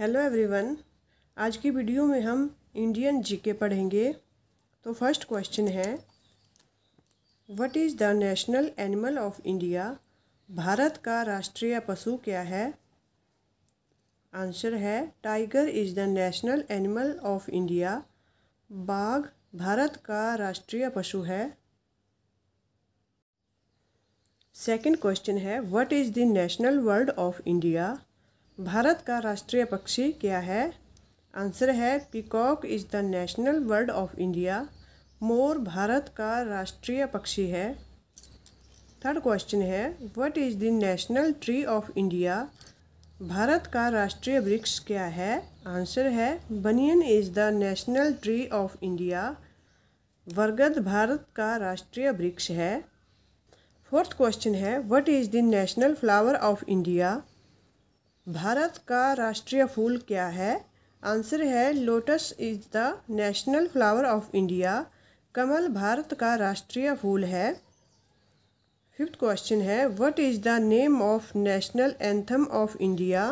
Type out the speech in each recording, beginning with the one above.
hello everyone आज की video में हम इंडियन जीके पढ़ेंगे तो फर्स्ट क्वेश्चन है what is the national animal of India Bharat का राष्ट्रीय पशु क्या है आंसर है tiger is the national animal of India बाघ भारत का राष्ट्रीय पशु है सेकंड क्वेश्चन है what is the national bird of India Bharat का राष्ट्रीय पक्षी क्या है आंसर है peacock is the national bird of India मोर भारत का राष्ट्रीय पक्षी है थर्ड क्वेश्चन है what is the national tree of India Bharat का राष्ट्रीय वृक्ष क्या है आंसर है banyan is the national tree of India वर्गद भारत का राष्ट्रीय वृक्ष है फोर्थ क्वेश्चन है what is the national flower of India Bharat का राष्ट्रीय फूल क्या है आंसर है lotus is the national flower of India कमल भारत का राष्ट्रीय फूल है फिफ्थ क्वेश्चन है what is the name of national anthem of India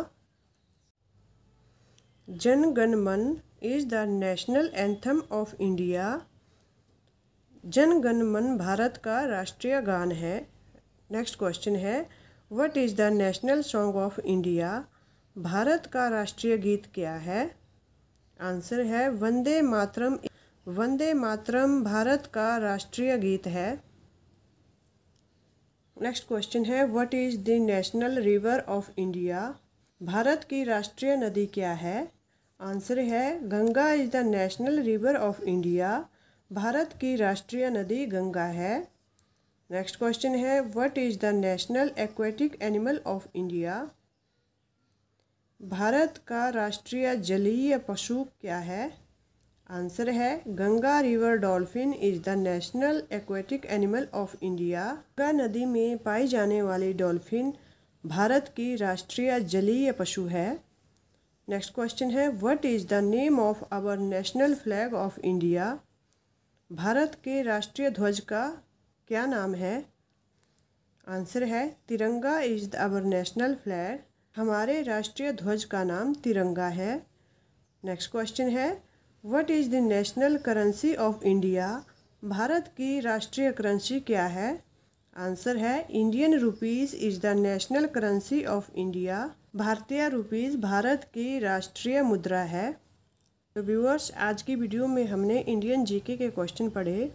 Jana Gana Mana is the national anthem of India Jana Gana Mana Bharat का राष्ट्रीय गान है नेक्स्ट क्वेश्चन है what is the national song of India Bharat का राष्ट्रीय गीत क्या है आंसर है वंदे मातरम वंदे मातरम भारत का राष्ट्रीय गीत है नेक्स्ट क्वेश्चन है what is the national river of India Bharat की राष्ट्रीय नदी क्या है आंसर है Ganga is the national river of India Bharat की राष्ट्रीय नदी गंगा है नेक्स्ट क्वेश्चन है what is the national aquatic animal of India Bharat का राष्ट्रीय जलीय पशु क्या है आंसर है Ganga river dolphin is the national aquatic animal of India Ganga नदी में पाई जाने वाली डॉल्फिन भारत की राष्ट्रीय जलीय पशु है नेक्स्ट क्वेश्चन है what is the name of our national flag of India Bharat के राष्ट्रीय ध्वज का क्या नाम है आंसर है Tiranga is the our national flag हमारे राष्ट्रीय ध्वज का नाम तिरंगा है नेक्स्ट क्वेश्चन है what is the national currency of India Bharat की राष्ट्रीय करेंसी क्या है आंसर है Indian rupees is the national currency of India भारतीय रुपीज़ भारत की राष्ट्रीय मुद्रा है तो व्यूअर्स आज की वीडियो में हमने इंडियन जीके के क्वेश्चन पढ़े